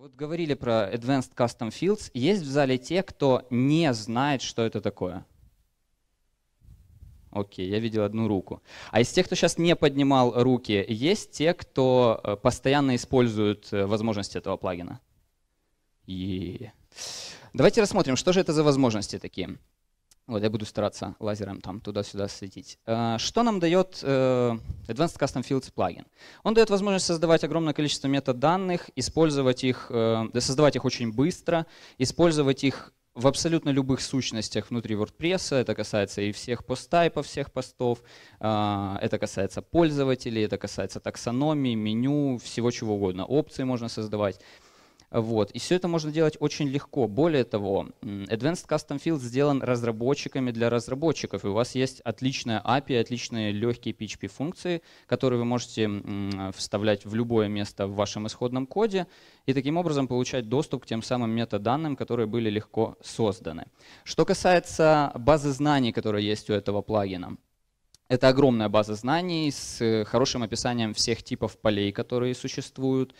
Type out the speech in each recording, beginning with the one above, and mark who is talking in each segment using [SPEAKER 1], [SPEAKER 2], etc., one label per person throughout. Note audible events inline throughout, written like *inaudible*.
[SPEAKER 1] Вот говорили про Advanced Custom Fields. Есть в зале те, кто не знает, что это такое? Окей, я видел одну руку. А из тех, кто сейчас не поднимал руки, есть те, кто э, постоянно использует э, возможности этого плагина? Е Давайте рассмотрим, что же это за возможности такие. Вот, я буду стараться лазером там туда-сюда светить. Э, что нам дает э, Advanced Custom Fields плагин? Он дает возможность создавать огромное количество метаданных, использовать их, э, создавать их очень быстро, использовать их в абсолютно любых сущностях внутри WordPress. Это касается и всех посттайпов, всех постов, это касается пользователей, это касается таксономии, меню, всего чего угодно. Опции можно создавать. Вот. И все это можно делать очень легко. Более того, Advanced Custom Field сделан разработчиками для разработчиков. И у вас есть отличная API, отличные легкие PHP-функции, которые вы можете вставлять в любое место в вашем исходном коде и таким образом получать доступ к тем самым метаданным, которые были легко созданы. Что касается базы знаний, которая есть у этого плагина. Это огромная база знаний с хорошим описанием всех типов полей, которые существуют.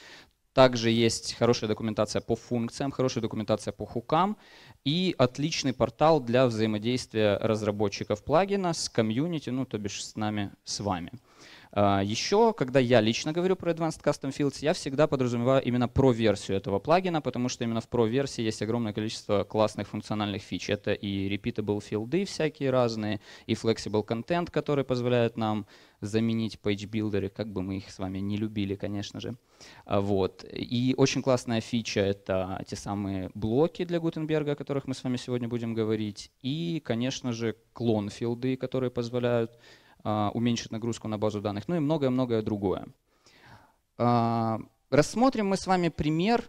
[SPEAKER 1] Также есть хорошая документация по функциям, хорошая документация по хукам и отличный портал для взаимодействия разработчиков плагина с комьюнити, ну то бишь с нами, с вами. А, Еще, когда я лично говорю про Advanced Custom Fields, я всегда подразумеваю именно про версию этого плагина, потому что именно в про версии есть огромное количество классных функциональных фич. Это и repeatable филды всякие разные, и flexible content, который позволяет нам заменить page builders, как бы мы их с вами не любили, конечно же. А, вот. И очень классная фича — это те самые блоки для Гутенберга, о которых мы с вами сегодня будем говорить, и, конечно же, клон-филды, которые позволяют а, уменьшить нагрузку на базу данных, ну и многое-многое другое. А, рассмотрим мы с вами пример,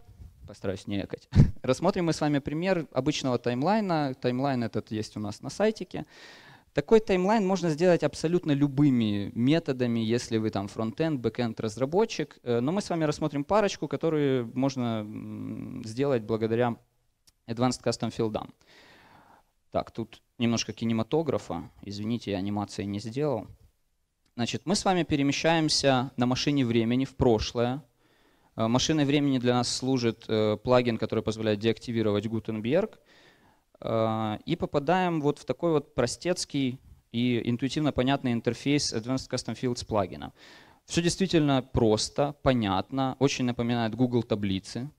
[SPEAKER 1] постараюсь не экать, *laughs* рассмотрим мы с вами пример обычного таймлайна. Таймлайн этот есть у нас на сайтике. Такой таймлайн можно сделать абсолютно любыми методами, если вы там фронтенд, бэкенд разработчик. Э, но мы с вами рассмотрим парочку, которые можно сделать благодаря Advanced Custom Field. Так, тут немножко кинематографа. Извините, я анимации не сделал. Значит, мы с вами перемещаемся на машине времени в прошлое. Э, машиной времени для нас служит э, плагин, который позволяет деактивировать Gutenberg. Э, и попадаем вот в такой вот простецкий и интуитивно понятный интерфейс Advanced Custom Fields плагина. Все действительно просто, понятно, очень напоминает Google таблицы,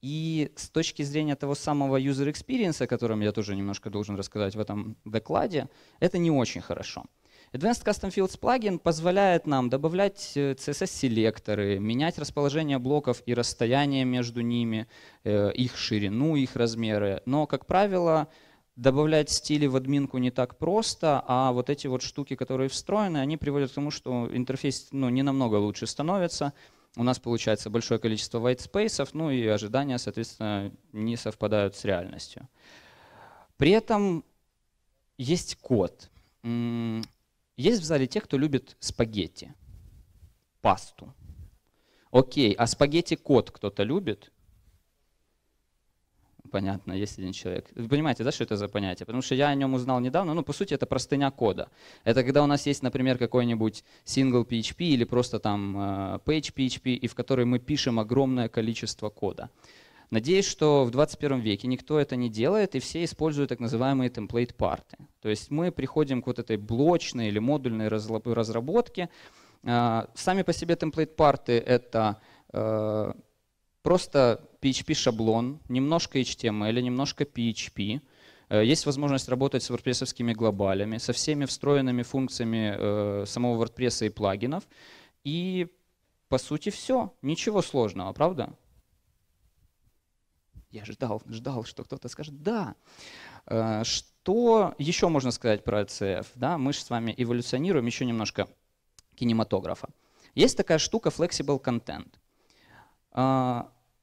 [SPEAKER 1] и с точки зрения того самого user experience, о котором я тоже немножко должен рассказать в этом докладе, это не очень хорошо. Advanced Custom Fields плагин позволяет нам добавлять э, CSS-селекторы, менять расположение блоков и расстояние между ними, э, их ширину, их размеры. Но, как правило, добавлять стили в админку не так просто, а вот эти вот штуки, которые встроены, они приводят к тому, что интерфейс ну, не намного лучше становится, у нас получается большое количество white spaces, ну и ожидания, соответственно, не совпадают с реальностью. При этом есть код. Есть в зале те, кто любит спагетти, пасту. Окей, а спагетти код кто-то любит? понятно, есть один человек. Вы понимаете, да, что это за понятие? Потому что я о нем узнал недавно. Ну, по сути, это простыня кода. Это когда у нас есть, например, какой-нибудь single PHP или просто там э, page PHP, и в которой мы пишем огромное количество кода. Надеюсь, что в 21 веке никто это не делает, и все используют так называемые темплейт-парты. То есть мы приходим к вот этой блочной или модульной разработке. А, сами по себе темплейт-парты — это э, просто PHP шаблон, немножко HTML, немножко PHP. Э, есть возможность работать с WordPress глобалями, со всеми встроенными функциями э, самого WordPress и плагинов. И по сути все. Ничего сложного, правда? Я ждал, ждал, что кто-то скажет «да». Э, что еще можно сказать про CF? Да, мы же с вами эволюционируем еще немножко кинематографа. Есть такая штука Flexible Content.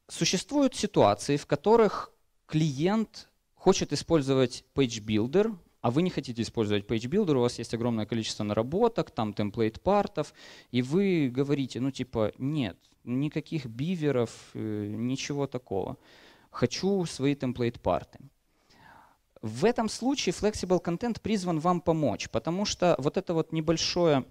[SPEAKER 1] Существуют ситуации, в которых клиент хочет использовать Page Builder, а вы не хотите использовать Page Builder, у вас есть огромное количество наработок, там темплейт-партов, и вы говорите, ну типа, нет, никаких биверов, э, ничего такого. Хочу свои темплейт-парты. В этом случае Flexible Content призван вам помочь, потому что вот это вот небольшое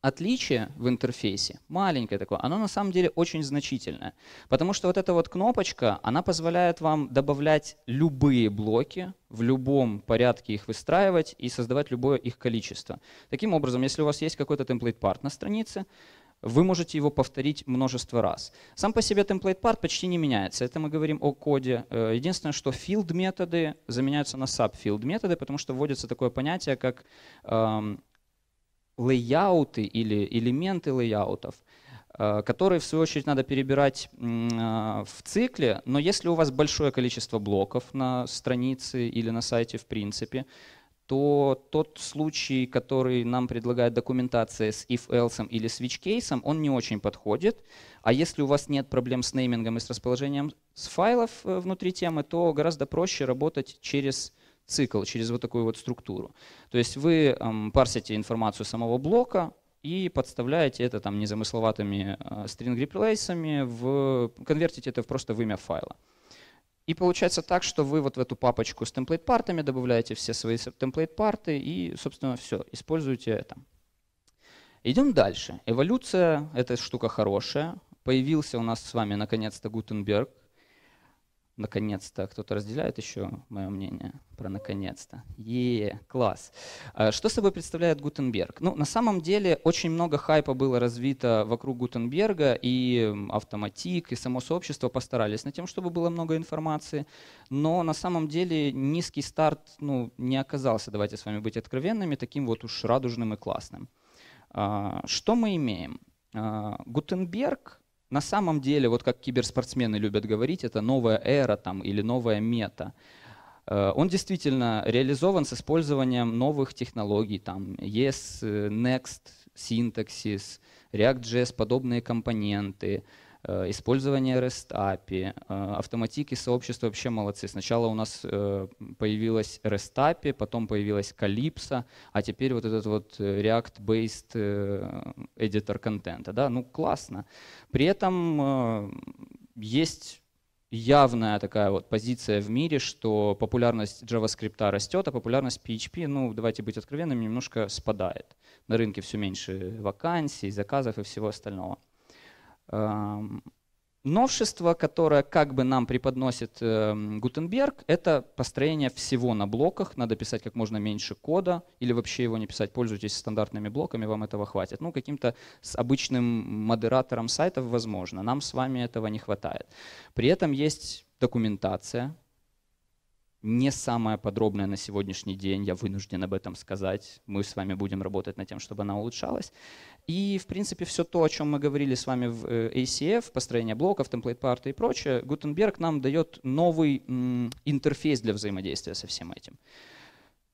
[SPEAKER 1] отличие в интерфейсе, маленькое такое, оно на самом деле очень значительное. Потому что вот эта вот кнопочка, она позволяет вам добавлять любые блоки, в любом порядке их выстраивать и создавать любое их количество. Таким образом, если у вас есть какой-то темплейт-парт на странице, вы можете его повторить множество раз. Сам по себе темплейт-парт почти не меняется. Это мы говорим о коде. Э, единственное, что field-методы заменяются на sub методы потому что вводится такое понятие, как эм, лейауты или элементы лейаутов, э, которые в свою очередь надо перебирать э, в цикле, но если у вас большое количество блоков на странице или на сайте в принципе, то тот случай, который нам предлагает документация с if-else или switch-кейсом, он не очень подходит. А если у вас нет проблем с неймингом и с расположением с файлов э, внутри темы, то гораздо проще работать через э, цикл, через вот такую вот структуру. То есть вы эм, парсите информацию самого блока и подставляете это там незамысловатыми э, а, стринг-реплейсами, в, конвертите это просто в имя файла. И получается так, что вы вот в эту папочку с template партами добавляете все свои template парты и, собственно, все, используете это. Идем дальше. Эволюция — эта штука хорошая. Появился у нас с вами наконец-то Гутенберг, наконец-то кто-то разделяет еще мое мнение про наконец-то. Е, класс. А что собой представляет Гутенберг? Ну, на самом деле очень много хайпа было развито вокруг Гутенберга, и автоматик, и само сообщество постарались на тем, чтобы было много информации, но на самом деле низкий старт ну, не оказался, давайте с вами быть откровенными, таким вот уж радужным и классным. А, что мы имеем? А, Гутенберг на самом деле, вот как киберспортсмены любят говорить, это новая эра там, или новая мета. Э, он действительно реализован с использованием новых технологий, там ES, Next, Syntaxis, React.js, подобные компоненты, Э, использование REST API. Э, автоматики сообщества вообще молодцы. Сначала у нас э, появилась REST API, потом появилась Calypso, а теперь вот этот вот React-based editor контента. Да? Ну, классно. При этом есть явная такая вот позиция в мире, что популярность JavaScript а растет, а популярность PHP, ну, давайте быть откровенными, немножко спадает. На рынке все меньше вакансий, заказов и всего остального. Новшество, которое как бы нам преподносит эм, Гутенберг, это построение всего на блоках. Надо писать как можно меньше кода или вообще его не писать. Пользуйтесь стандартными блоками, вам этого хватит. Ну, каким-то с обычным модератором сайтов возможно. Нам с вами этого не хватает. При этом есть документация, не самая подробная на сегодняшний день, я вынужден об этом сказать. Мы с вами будем работать над тем, чтобы она улучшалась. И, в принципе, все то, о чем мы говорили с вами в э, ACF, построение блоков, темплейт-парты и прочее, Gutenberg нам дает новый интерфейс для взаимодействия со всем этим.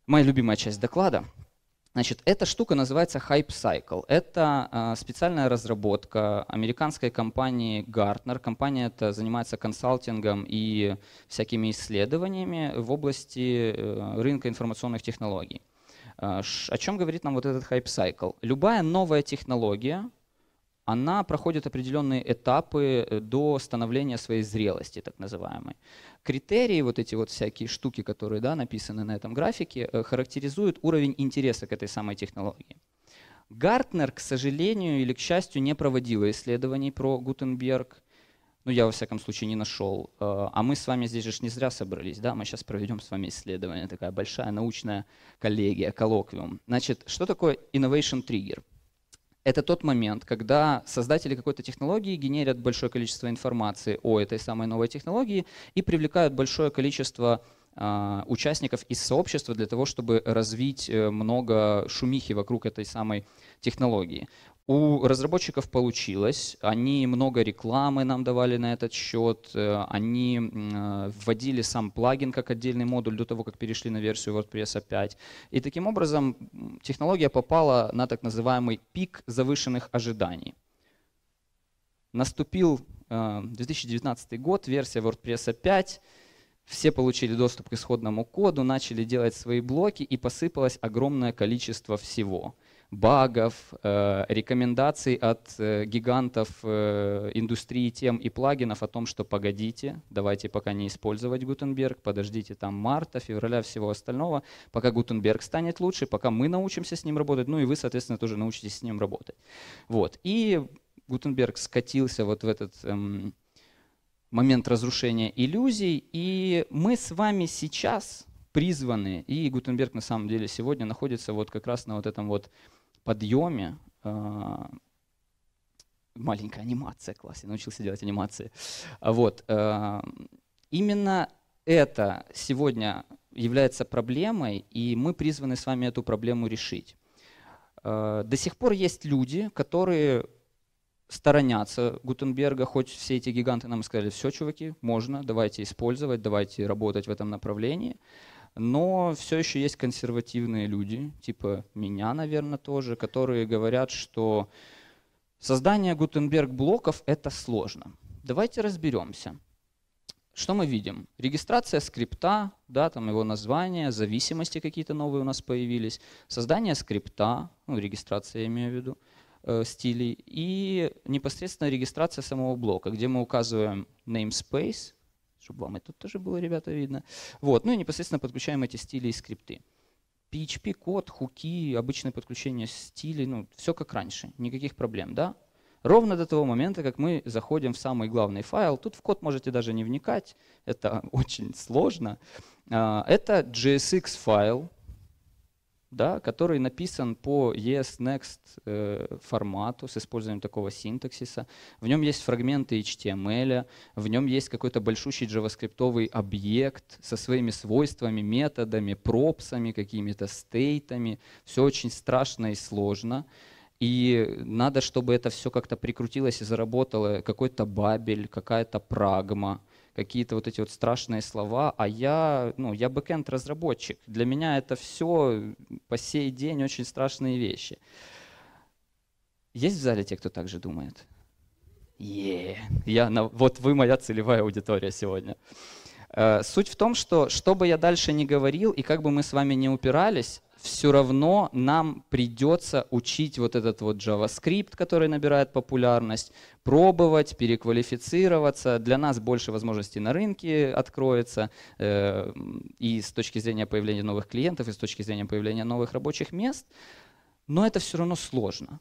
[SPEAKER 1] Моя любимая часть доклада — Значит, эта штука называется Hype Cycle. Это э, специальная разработка американской компании Gartner. Компания эта занимается консалтингом и всякими исследованиями в области э, рынка информационных технологий. Э, о чем говорит нам вот этот Hype Cycle? Любая новая технология, она проходит определенные этапы э, до становления своей зрелости, так называемой. Критерии, вот эти вот всякие штуки, которые да, написаны на этом графике, э, характеризуют уровень интереса к этой самой технологии. Гартнер, к сожалению или к счастью, не проводила исследований про Гутенберг. Ну, я, во всяком случае, не нашел. Э, а мы с вами здесь же не зря собрались, да? Мы сейчас проведем с вами исследование, такая большая научная коллегия, коллоквиум. Значит, что такое Innovation Trigger? это тот момент, когда создатели какой-то технологии генерят большое количество информации о этой самой новой технологии и привлекают большое количество а, участников из сообщества для того, чтобы развить э, много шумихи вокруг этой самой технологии. У разработчиков получилось, они много рекламы нам давали на этот счет, э, они э, вводили сам плагин как отдельный модуль до того, как перешли на версию WordPress 5. И таким образом технология попала на так называемый пик завышенных ожиданий. Наступил 2019 э, год, версия WordPress 5, все получили доступ к исходному коду, начали делать свои блоки и посыпалось огромное количество всего – багов, э, рекомендаций от э, гигантов э, индустрии тем и плагинов о том, что погодите, давайте пока не использовать Гутенберг, подождите там марта, февраля, всего остального, пока Гутенберг станет лучше, пока мы научимся с ним работать, ну и вы, соответственно, тоже научитесь с ним работать. Вот. И Гутенберг скатился вот в этот эм, момент разрушения иллюзий, и мы с вами сейчас призваны, и Гутенберг на самом деле сегодня находится вот как раз на вот этом вот подъеме а, маленькая анимация в классе, научился делать анимации. А вот. А, именно это сегодня является проблемой, и мы призваны с вами эту проблему решить. До сих пор есть люди, которые сторонятся Гутенберга, хоть все эти гиганты нам сказали, все, чуваки, можно, давайте использовать, давайте работать в этом направлении. Но все еще есть консервативные люди, типа меня, наверное, тоже, которые говорят, что создание Гутенберг-блоков — это сложно. Давайте разберемся. Что мы видим? Регистрация скрипта, да, там его название, зависимости какие-то новые у нас появились, создание скрипта, ну, регистрация я имею в виду, э, стилей, и непосредственно регистрация самого блока, где мы указываем namespace, чтобы вам это тоже было, ребята, видно. Вот. Ну и непосредственно подключаем эти стили и скрипты. PHP-код, хуки, обычное подключение стилей, ну, все как раньше, никаких проблем, да? Ровно до того момента, как мы заходим в самый главный файл, тут в код можете даже не вникать, это *laughs* очень сложно. А, это JSX файл, да, который написан по ES Next э, формату с использованием такого синтаксиса. В нем есть фрагменты HTML, в нем есть какой-то большущий JavaScript объект со своими свойствами, методами, пропсами, какими-то стейтами. Все очень страшно и сложно. И надо, чтобы это все как-то прикрутилось и заработало какой-то бабель, какая-то прагма какие-то вот эти вот страшные слова, а я, ну, я бэкенд разработчик. Для меня это все по сей день очень страшные вещи. Есть в зале те, кто так же думает? Yeah. Я на... Вот вы моя целевая аудитория сегодня. Э, суть в том, что что бы я дальше не говорил и как бы мы с вами не упирались, все равно нам придется учить вот этот вот JavaScript, который набирает популярность, пробовать, переквалифицироваться. Для нас больше возможностей на рынке откроется э, и с точки зрения появления новых клиентов, и с точки зрения появления новых рабочих мест. Но это все равно сложно.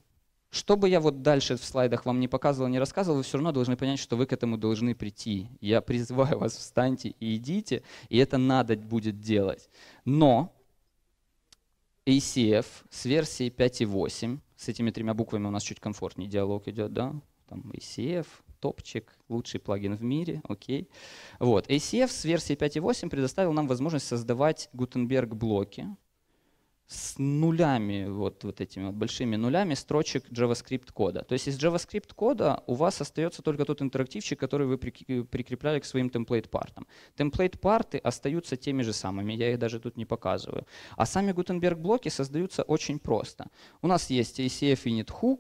[SPEAKER 1] Что бы я вот дальше в слайдах вам не показывал, не рассказывал, вы все равно должны понять, что вы к этому должны прийти. Я призываю вас, встаньте и идите, и это надо будет делать. Но ACF с версии 5.8, с этими тремя буквами у нас чуть комфортнее диалог идет, да? Там ACF, топчик, лучший плагин в мире, окей. Вот, ACF с версии 5.8 предоставил нам возможность создавать Gutenberg блоки, с нулями, вот, вот этими вот большими нулями строчек JavaScript кода. То есть из JavaScript кода у вас остается только тот интерактивчик, который вы прикрепляли к своим template партам Template парты остаются теми же самыми, я их даже тут не показываю. А сами Gutenberg-блоки создаются очень просто. У нас есть ACF init hook,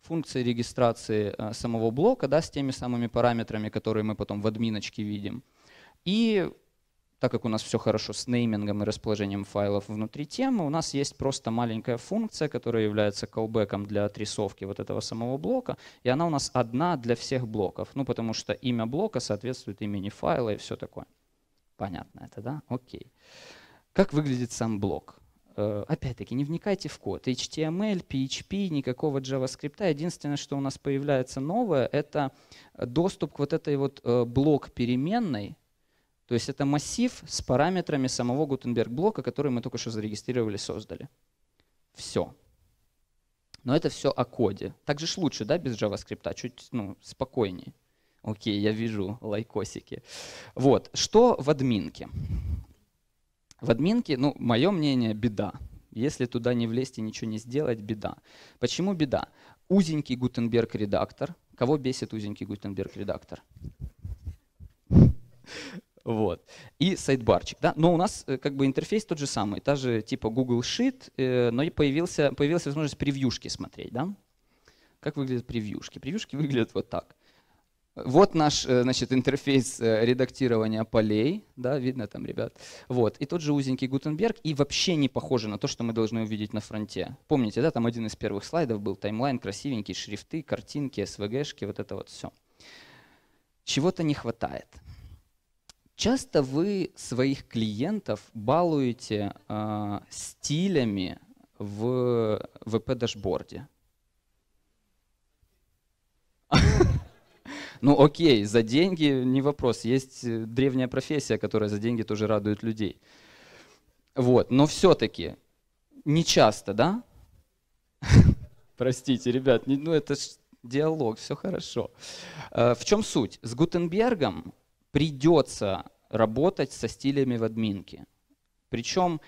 [SPEAKER 1] функции регистрации э, самого блока да, с теми самыми параметрами, которые мы потом в админочке видим. И так как у нас все хорошо с неймингом и расположением файлов внутри темы, у нас есть просто маленькая функция, которая является callbackом для отрисовки вот этого самого блока, и она у нас одна для всех блоков, ну потому что имя блока соответствует имени файла и все такое. Понятно это, да? Окей. Как выглядит сам блок? Э, опять-таки, не вникайте в код. HTML, PHP, никакого JavaScript. Единственное, что у нас появляется новое, это доступ к вот этой вот э, блок переменной, то есть это массив с параметрами самого Гутенберг-блока, который мы только что зарегистрировали, создали. Все. Но это все о коде. Так же ж лучше, да, без JavaScript, а чуть ну, спокойнее. Окей, я вижу лайкосики. Вот, что в админке? В админке, ну, мое мнение, беда. Если туда не влезть и ничего не сделать, беда. Почему беда? Узенький Гутенберг-редактор. Кого бесит узенький Гутенберг-редактор? Вот. И сайдбарчик. Да? Но у нас э, как бы интерфейс тот же самый, та же типа Google Sheet, э, но и появился, появилась возможность превьюшки смотреть. Да? Как выглядят превьюшки? Превьюшки выглядят вот так. Вот наш э, значит, интерфейс редактирования полей. Да, видно там, ребят. Вот. И тот же узенький Гутенберг. И вообще не похоже на то, что мы должны увидеть на фронте. Помните, да, там один из первых слайдов был таймлайн, красивенький, шрифты, картинки, svg шки, вот это вот все. Чего-то не хватает. Часто вы своих клиентов балуете э, стилями в ВП-дашборде. *laughs* Ну окей, за деньги не вопрос. Есть э, древняя профессия, которая за деньги тоже радует людей. Вот, но все-таки не часто, да? *laughs* Простите, ребят, ну это ж диалог, все хорошо. А, в чем суть? С Гутенбергом придется работать со стилями в админке. Причем,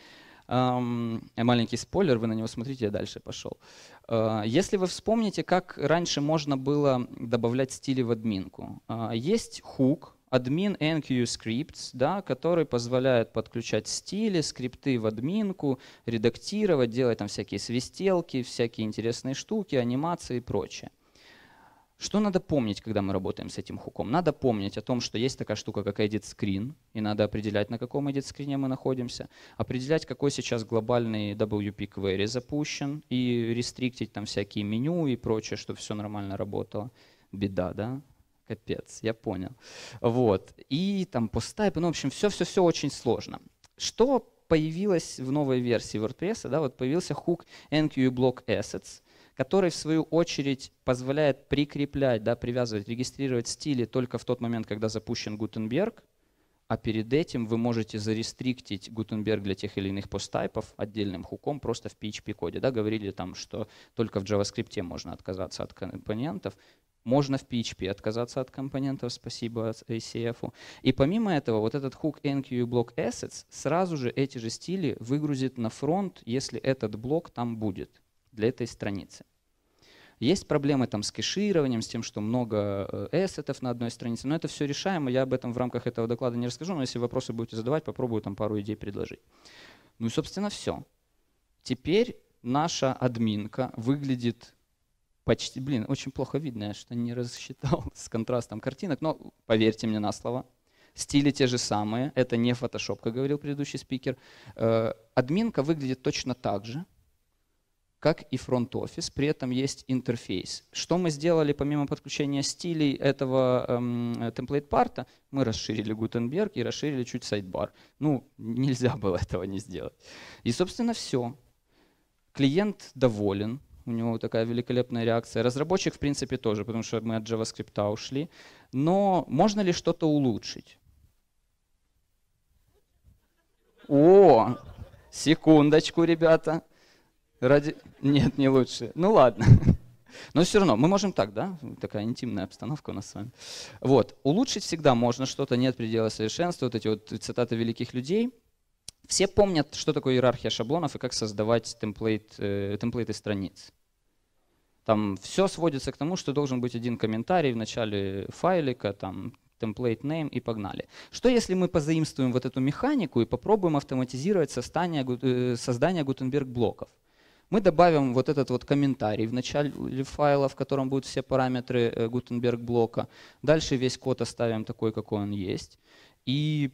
[SPEAKER 1] эм, маленький спойлер, вы на него смотрите, я дальше пошел. Э, если вы вспомните, как раньше можно было добавлять стили в админку. Э, есть хук, админ NQ Scripts, да, который позволяет подключать стили, скрипты в админку, редактировать, делать там всякие свистелки, всякие интересные штуки, анимации и прочее. Что надо помнить, когда мы работаем с этим хуком? Надо помнить о том, что есть такая штука, как edit screen, и надо определять, на каком edit screen мы находимся, определять, какой сейчас глобальный WP query запущен, и рестриктить там всякие меню и прочее, чтобы все нормально работало. Беда, да? Капец, я понял. Вот. И там посттайпы, ну, в общем, все-все-все очень сложно. Что появилось в новой версии WordPress, да, вот появился хук NQ Block Assets, который, в свою очередь, позволяет прикреплять, да, привязывать, регистрировать стили только в тот момент, когда запущен Гутенберг, а перед этим вы можете зарестриктить Гутенберг для тех или иных посттайпов отдельным хуком просто в PHP-коде. Да, говорили там, что только в JavaScript можно отказаться от компонентов. Можно в PHP отказаться от компонентов, спасибо ACF. И помимо этого, вот этот хук NQ блок assets сразу же эти же стили выгрузит на фронт, если этот блок там будет для этой страницы. Есть проблемы там с кэшированием, с тем, что много эссетов на одной странице, но это все решаемо, я об этом в рамках этого доклада не расскажу, но если вопросы будете задавать, попробую там пару идей предложить. Ну и, собственно, все. Теперь наша админка выглядит почти, блин, очень плохо видно, я что не рассчитал *laughs* с контрастом картинок, но поверьте мне на слово, стили те же самые, это не фотошоп, как говорил предыдущий спикер. Э, админка выглядит точно так же, как и фронт-офис, при этом есть интерфейс. Что мы сделали помимо подключения стилей этого эм, темплейт-парта? Мы расширили Гутенберг и расширили чуть сайдбар. Ну, нельзя было *laughs* этого не сделать. И, собственно, все. Клиент доволен, у него такая великолепная реакция. Разработчик, в принципе, тоже, потому что мы от JavaScript ушли. Но можно ли что-то улучшить? О, секундочку, ребята. Ради... Нет, не лучше. Ну ладно. *laughs* Но все равно, мы можем так, да? Такая интимная обстановка у нас с вами. Вот. Улучшить всегда можно что-то, нет предела совершенства. Вот эти вот цитаты великих людей. Все помнят, что такое иерархия шаблонов и как создавать темплейт, э, темплейты страниц. Там все сводится к тому, что должен быть один комментарий в начале файлика, там template name и погнали. Что если мы позаимствуем вот эту механику и попробуем автоматизировать э, создание, создание Gutenberg блоков? мы добавим вот этот вот комментарий в начале файла, в котором будут все параметры Gutenberg э, блока. Дальше весь код оставим такой, какой он есть. И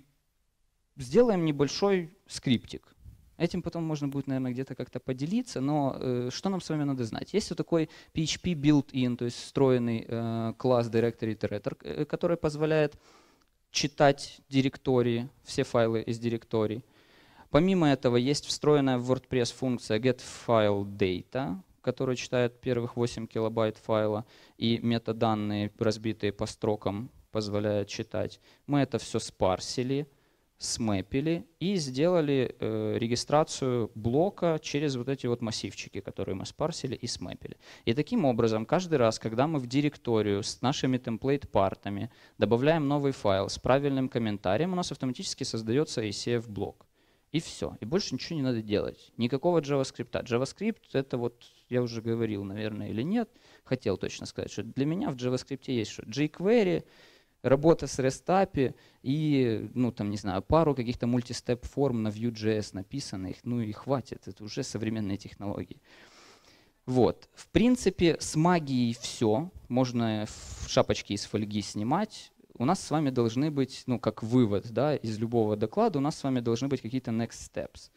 [SPEAKER 1] сделаем небольшой скриптик. Этим потом можно будет, наверное, где-то как-то поделиться, но э, что нам с вами надо знать? Есть вот такой PHP built-in, то есть встроенный э, класс Directory Iterator, э, который позволяет читать директории, все файлы из директорий, Помимо этого есть встроенная в WordPress функция getFileData, которая читает первых 8 килобайт файла, и метаданные, разбитые по строкам, позволяет читать. Мы это все спарсили, смэпили и сделали э, регистрацию блока через вот эти вот массивчики, которые мы спарсили и смэпили. И таким образом, каждый раз, когда мы в директорию с нашими темплейт-партами добавляем новый файл с правильным комментарием, у нас автоматически создается ACF-блок. И все. И больше ничего не надо делать. Никакого JavaScript. JavaScript это вот, я уже говорил, наверное, или нет, хотел точно сказать, что для меня в JavaScript есть что jQuery, работа с REST API и, ну, там, не знаю, пару каких-то мультистеп форм на Vue.js написанных, ну и хватит, это уже современные технологии. Вот, в принципе, с магией все, можно шапочки из фольги снимать, у нас с вами должны быть, ну, как вывод да, из любого доклада, у нас с вами должны быть какие-то next steps.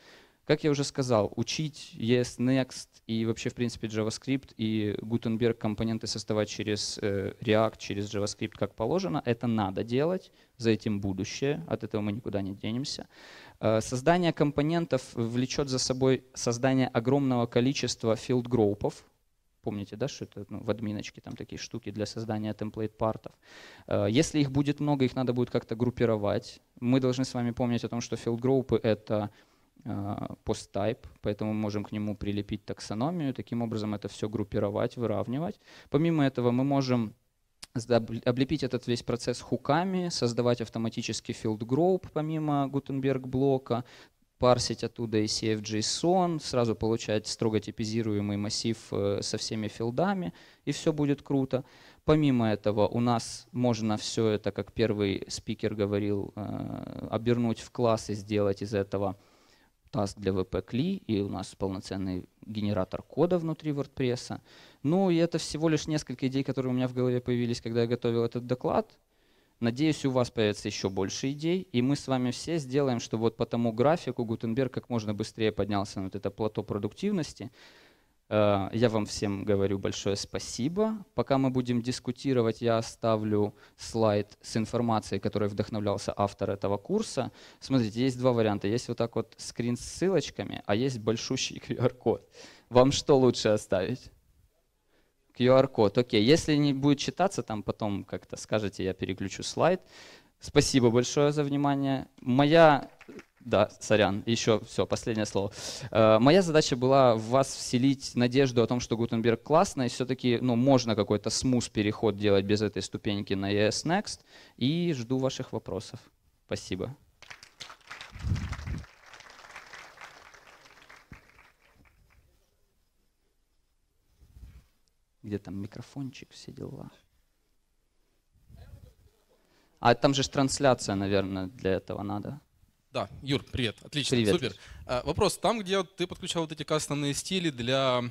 [SPEAKER 1] Как я уже сказал, учить ES Next и вообще, в принципе, JavaScript и Gutenberg компоненты создавать через э, React, через JavaScript, как положено, это надо делать, за этим будущее, от этого мы никуда не денемся. Э, создание компонентов влечет за собой создание огромного количества field группов Помните, да, что это ну, в админочке там такие штуки для создания темплейт-партов. Э, если их будет много, их надо будет как-то группировать. Мы должны с вами помнить о том, что field группы это э, посттайп, поэтому мы можем к нему прилепить таксономию, таким образом это все группировать, выравнивать. Помимо этого мы можем облепить этот весь процесс хуками, создавать автоматически field group помимо Gutenberg блока, парсить оттуда ECF JSON, сразу получать строго типизируемый массив э, со всеми филдами, и все будет круто. Помимо этого, у нас можно все это, как первый спикер говорил, э, обернуть в класс и сделать из этого таск для VP-кли, и у нас полноценный генератор кода внутри WordPress. Ну и это всего лишь несколько идей, которые у меня в голове появились, когда я готовил этот доклад. Надеюсь, у вас появится еще больше идей, и мы с вами все сделаем, что вот по тому графику Гутенберг как можно быстрее поднялся на вот это плато продуктивности. Э, я вам всем говорю большое спасибо. Пока мы будем дискутировать, я оставлю слайд с информацией, которой вдохновлялся автор этого курса. Смотрите, есть два варианта. Есть вот так вот скрин с ссылочками, а есть большущий QR-код. *laughs* Вам что лучше оставить? QR-код. Окей, если не будет читаться, там потом как-то скажете, я переключу слайд. Спасибо большое за внимание. Моя да, сорян, еще все, последнее слово. Э, моя задача была в вас вселить надежду о том, что Гутенберг классный, все-таки ну, можно какой-то смус переход делать без этой ступеньки на ES Next. И жду ваших вопросов. Спасибо. где там микрофончик, все дела. А там же трансляция, наверное, для этого надо. Да, Юр, привет. Отлично, привет. супер. А, вопрос. Там, где ты подключал вот эти кастомные стили для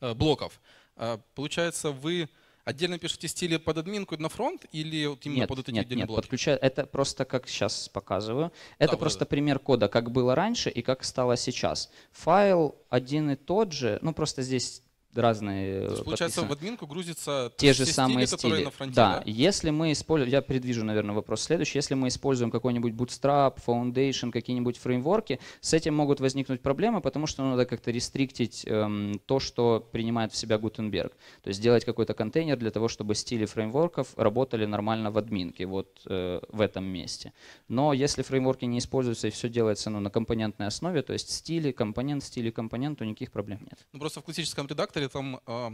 [SPEAKER 1] а, блоков, а, получается, вы отдельно пишете стили под админку на фронт или вот именно нет, под эти нет, отдельные нет, блоки? Подключаю. Это просто как сейчас показываю. Это да, просто да, да. пример кода, как было раньше и как стало сейчас. Файл один и тот же, ну просто здесь разные. То э, получается, подписаны. в админку грузится те же самые стили, стили. на фронте, да. да, если мы используем, я предвижу, наверное, вопрос следующий, если мы используем какой-нибудь Bootstrap, Foundation, какие-нибудь фреймворки, с этим могут возникнуть проблемы, потому что надо как-то рестриктить эм, то, что принимает в себя Gutenberg. То есть сделать какой-то контейнер для того, чтобы стили фреймворков работали нормально в админке, вот э, в этом месте. Но если фреймворки не используются и все делается ну, на компонентной основе, то есть стили, компонент, стили, компонент, то никаких проблем нет. Ну просто в классическом редакторе редакторе там а,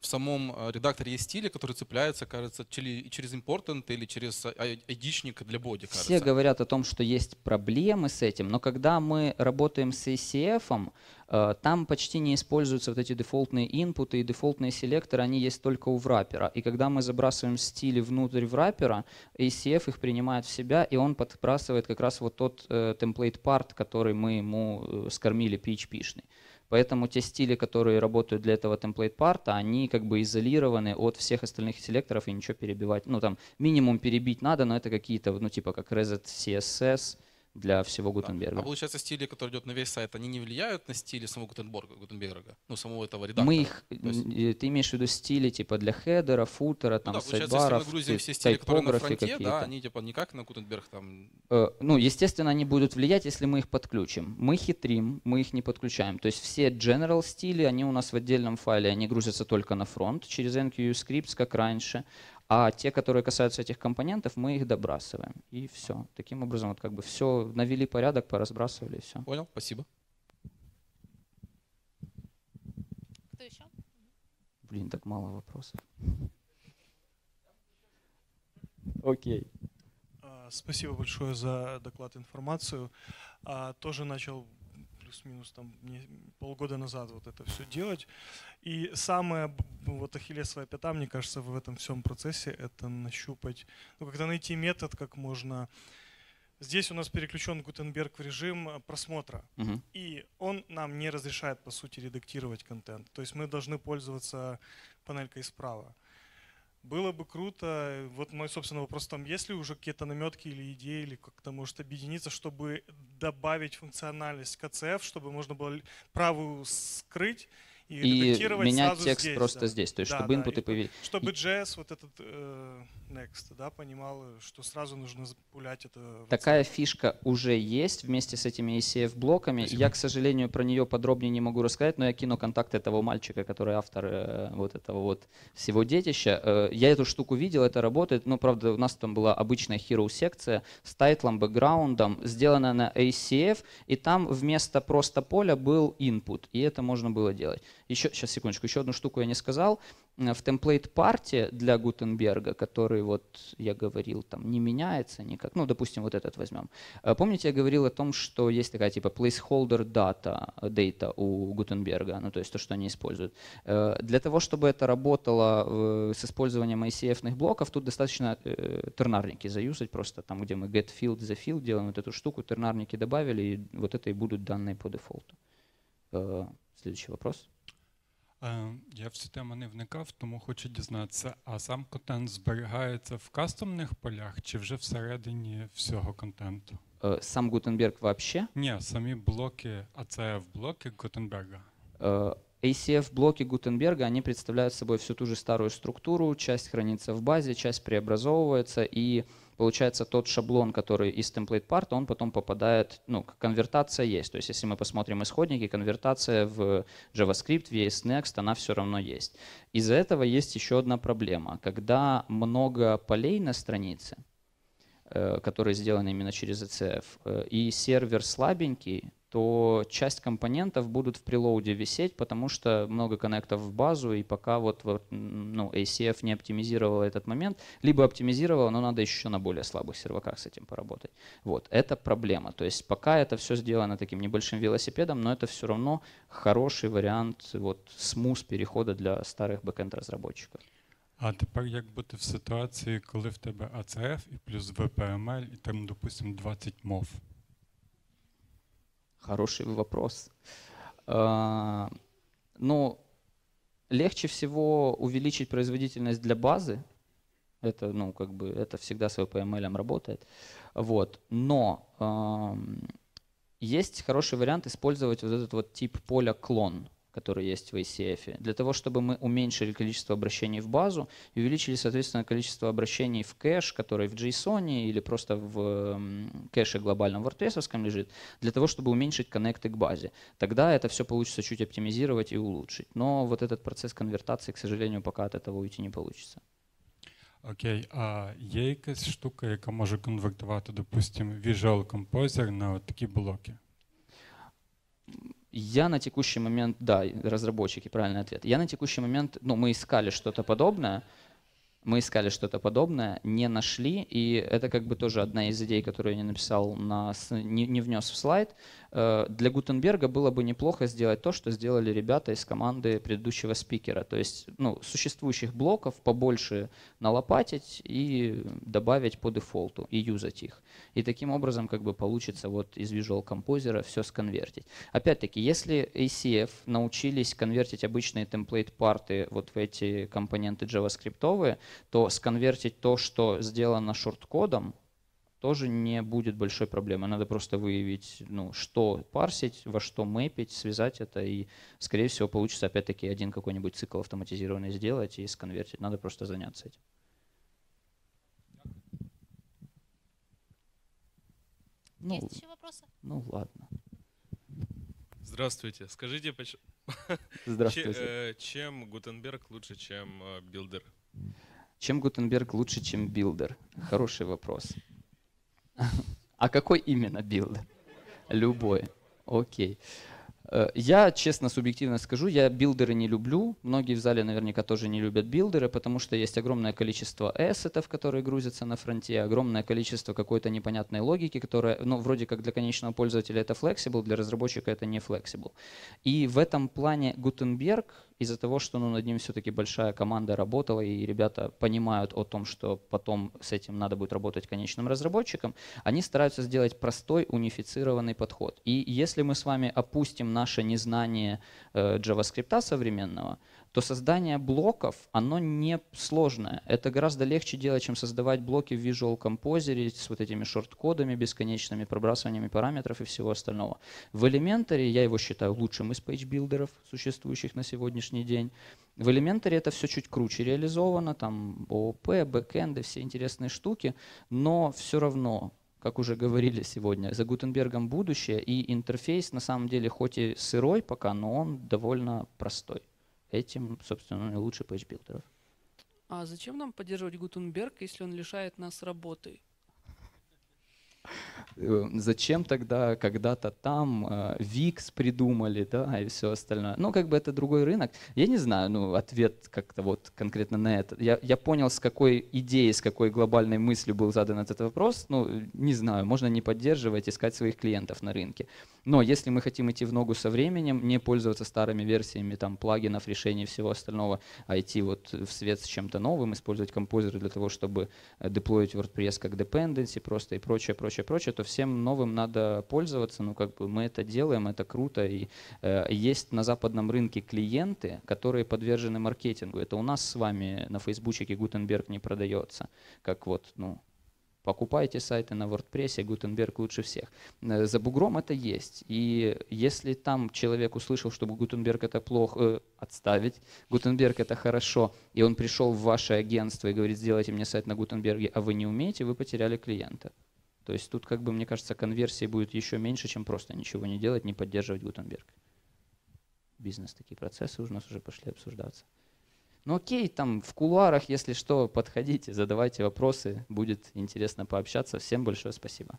[SPEAKER 1] в самом а, редакторе есть стили, которые цепляются, кажется, через important или через а, айдишник для боди. Кажется. Все говорят о том, что есть проблемы с этим, но когда мы работаем с ACF, там почти не используются вот эти дефолтные инпуты и дефолтные селекторы, они есть только у враппера. И когда мы забрасываем стили внутрь враппера, ACF их принимает в себя, и он подбрасывает как раз вот тот э, темплейт-парт, который мы ему э, скормили PHP-шный. Поэтому те стили, которые работают для этого темплейт-парта, они как бы изолированы от всех остальных селекторов и ничего перебивать. Ну там минимум перебить надо, но это какие-то, ну типа как reset CSS, для всего Гутенберга. Да. А получается, стили, которые идет на весь сайт, они не влияют на стили самого Гутенберга, Гутенберга ну, самого этого редактора? Мы их, есть... Э, ты имеешь в виду стили типа для хедера, футера, там, ну, да, сайдбаров, если мы да, они типа никак на Гутенберг там... Э, ну, естественно, они будут влиять, если мы их подключим. Мы хитрим, мы их не подключаем. То есть все general стили, они у нас в отдельном файле, они грузятся только на фронт через NQU Scripts, как раньше. А те, которые касаются этих компонентов, мы их добрасываем. И все. Таким образом, вот как бы все, навели порядок, поразбрасывали, и все. Понял, спасибо. Кто еще? Блин, так мало вопросов. *laughs* Окей. А, спасибо большое за доклад, информацию. А, тоже начал плюс-минус там полгода назад вот это все делать. И самое ну, вот ахиллесовая пята, мне кажется, в этом всем процессе это нащупать, ну как-то найти метод, как можно Здесь у нас переключен Гутенберг в режим э, просмотра, Uh -huh. и он нам не разрешает, по сути, редактировать контент. То есть мы должны пользоваться панелькой справа. Было бы круто, вот мой собственный вопрос там, есть ли уже какие-то наметки или идеи, или как-то может объединиться, чтобы добавить функциональность КЦФ, чтобы можно было правую скрыть, и, менять текст здесь, просто да. здесь, то есть да, чтобы да, инпуты появились. Чтобы JS вот этот э, next, да, понимал, что сразу нужно пулять это. Такая фишка уже есть вместе с этими ECF блоками. Спасибо. Я, к сожалению, про нее подробнее не могу рассказать, но я кину контакт этого мальчика, который автор э, вот этого вот всего детища. Э, я эту штуку видел, это работает, но ну, правда у нас там была обычная hero секция с тайтлом, бэкграундом, сделана на ACF, e и там вместо просто поля был input, и это можно было делать. Еще, сейчас, секундочку, еще одну штуку я не сказал. Э, в темплейт-парте для Гутенберга, который, вот я говорил, там не меняется никак, ну, допустим, вот этот возьмем. Э, помните, я говорил о том, что есть такая типа placeholder data, э, data у Гутенберга, ну, то есть то, что они используют. Для того, чтобы это работало с использованием ICF-ных блоков, тут достаточно тернарники заюзать, просто там, где мы get field, the field делаем вот эту штуку, тернарники добавили, и вот это и будут данные по дефолту. Следующий вопрос. Я в цю тему не вникав, тому хочу дізнатися, а сам контент зберігається в кастомних полях чи вже всередині всього контенту? Сам Гутенберг вообще? Ні, самі блоки, acf а блоки Гутенберга. ACF-блоки Гутенберга, они представляют собой всю ту же старую структуру, часть хранится в базе, часть преобразовывается, и получается тот шаблон, который из template part, он потом попадает, ну, конвертация есть. То есть если мы посмотрим исходники, конвертация в JavaScript, в ESNext, она все равно есть. Из-за этого есть еще одна проблема. Когда много полей на странице, э, которые сделаны именно через ECF, э, и сервер слабенький, то часть компонентов будут в прелоуде висеть, потому что много коннектов в базу, и пока вот, вот ну, ACF не оптимизировала этот момент, либо оптимизировала, но надо еще на более слабых серваках с этим поработать. Вот, это проблема. То есть пока это все сделано таким небольшим велосипедом, но это все равно хороший вариант вот смус перехода для старых бэкенд-разработчиков. А тепер як бути в ситуації, коли в тебе ACF і плюс VPML, і там, допустим 20 мов? Хороший вопрос. А, ну, легче всего увеличить производительность для базы. Это, ну, как бы, это всегда с VPML работает. Вот. Но есть хороший вариант использовать вот этот вот тип поля клон которые есть в ACF, для того, чтобы мы уменьшили количество обращений в базу и увеличили, соответственно, количество обращений в кэш, который в JSON или просто в кэше глобальном WordPress лежит, для того, чтобы уменьшить коннекты к базе. Тогда это все получится чуть оптимизировать и улучшить. Но вот этот процесс конвертации, к сожалению, пока от этого уйти не получится. Окей, okay. а є якась штука, яка может конвертувати, допустим, Visual Composer на вот такие блоки? Я на текущий момент, да, разработчики, правильный ответ. Я на текущий момент, ну, мы искали что-то подобное, мы искали что-то подобное, не нашли, и это как бы тоже одна из идей, которую я не написал, на, не, не внес в слайд. Э, для Гутенберга было бы неплохо сделать то, что сделали ребята из команды предыдущего спикера. То есть ну, существующих блоков побольше налопатить и добавить по дефолту и юзать их. И таким образом как бы получится вот из Visual Composer все сконвертить. Опять-таки, если ACF научились конвертить обычные темплейт-парты вот в эти компоненты JavaScript, то сконвертить то, что сделано шорткодом, тоже не будет большой проблемы. Надо просто выявить, ну, что парсить, во что мэпить, связать это, и, скорее всего, получится опять-таки один какой-нибудь цикл автоматизированный сделать и сконвертить. Надо просто заняться этим. Ну, Есть еще вопросы? Ну ладно. Здравствуйте. Скажите, почему... *laughs* Здравствуйте. Э, чем Гутенберг лучше, чем э, Билдер? Чем Гутенберг лучше, чем Билдер? Хороший вопрос. А какой именно билдер? Любой. Окей. Э, я, честно, субъективно скажу, я билдеры не люблю. Многие в зале наверняка тоже не любят билдеры, потому что есть огромное количество эссетов, которые грузятся на фронте, огромное количество какой-то непонятной логики, которая, ну, вроде как для конечного пользователя это flexible, для разработчика это не flexible. И в этом плане Гутенберг из-за того, что ну, над ним все-таки большая команда работала, и ребята понимают о том, что потом с этим надо будет работать конечным разработчиком, они стараются сделать простой, унифицированный подход. И если мы с вами опустим наше незнание э, JavaScript современного, то создание блоков, оно не сложное. Это гораздо легче делать, чем создавать блоки в Visual Composer с вот этими шорт-кодами бесконечными, пробрасываниями параметров и всего остального. В Elementary, я его считаю лучшим из пейдж-билдеров, существующих на сегодняшний день, в Elementary это все чуть круче реализовано, там ООП, бэкэнды, все интересные штуки, но все равно как уже говорили сегодня, за Гутенбергом будущее, и интерфейс на самом деле хоть и сырой пока, но он довольно простой. Этим, собственно, лучше пэтч-билдеров. А зачем нам поддерживать Гутенберг, если он лишает нас работы? Э, зачем тогда когда-то там э, ВИКС придумали, да, и все остальное. Ну, как бы это другой рынок. Я не знаю, ну, ответ как-то вот конкретно на это. Я, я понял, с какой идеей, с какой глобальной мыслью был задан этот вопрос. Ну, не знаю, можно не поддерживать, искать своих клиентов на рынке. Но если мы хотим идти в ногу со временем, не пользоваться старыми версиями там плагинов, решений всего остального, а идти вот в свет с чем-то новым, использовать композер для того, чтобы э, деплоить WordPress как dependency просто и прочее, прочее прочее, прочее, то всем новым надо пользоваться. Ну, как бы мы это делаем, это круто. И э, есть на западном рынке клиенты, которые подвержены маркетингу. Это у нас с вами на фейсбучике Гутенберг не продается. Как вот, ну, покупайте сайты на WordPress, и Гутенберг лучше всех. Э, за бугром это есть. И если там человек услышал, что Гутенберг это плохо, э, отставить, Гутенберг это хорошо, и он пришел в ваше агентство и говорит, сделайте мне сайт на Гутенберге, а вы не умеете, вы потеряли клиента. То есть тут, как бы, мне кажется, конверсии будет еще меньше, чем просто ничего не делать, не поддерживать Гутенберг. Бизнес, такие процессы у нас уже пошли обсуждаться. Ну окей, там в кулуарах, если что, подходите, задавайте вопросы, будет интересно пообщаться. Всем большое спасибо.